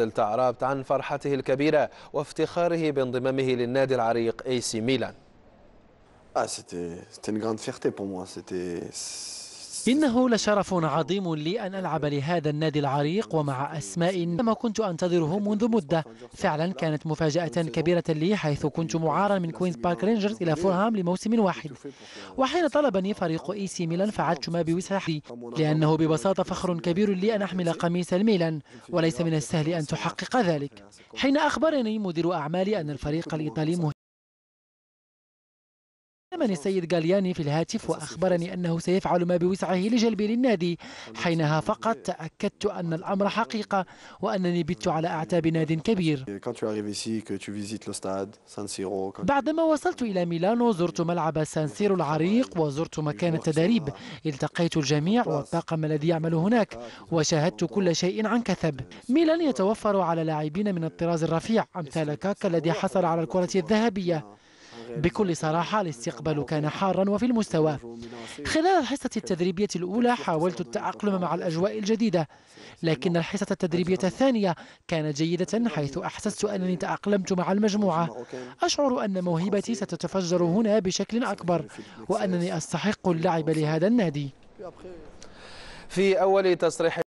دلتا عرابت عن فرحته الكبيرة وافتخاره بانضمامه للنادي العريق اي سي ميلان Ah, c'était une grande fierté pour moi. C'était إنه لشرف عظيم لي أن ألعب لهذا النادي العريق ومع أسماء ما كنت أنتظره منذ مدة فعلا كانت مفاجأة كبيرة لي حيث كنت معارا من كوينز بارك رينجرز إلى فولهام لموسم واحد وحين طلبني فريق إي سي ميلان فعلت ما بوسعي لأنه ببساطة فخر كبير لي أن أحمل قميص الميلان وليس من السهل أن تحقق ذلك حين أخبرني مدير أعمالي أن الفريق الإيطالي شتمني السيد غالياني في الهاتف وأخبرني أنه سيفعل ما بوسعه لجلبي للنادي حينها فقط تأكدت أن الأمر حقيقة وأنني بت على أعتاب نادي كبير بعدما وصلت إلى ميلانو زرت ملعب سانسيرو العريق وزرت مكان التدريب التقيت الجميع والطاقم الذي يعمل هناك وشاهدت كل شيء عن كثب ميلان يتوفر على لاعبين من الطراز الرفيع أمثال كاكا الذي حصل على الكرة الذهبية بكل صراحة الاستقبال كان حارا وفي المستوى خلال الحصة التدريبية الأولى حاولت التأقلم مع الأجواء الجديدة لكن الحصة التدريبية الثانية كانت جيدة حيث أحسست أنني تأقلمت مع المجموعة أشعر أن موهبتي ستتفجر هنا بشكل أكبر وأنني أستحق اللعب لهذا النادي في أول تصريح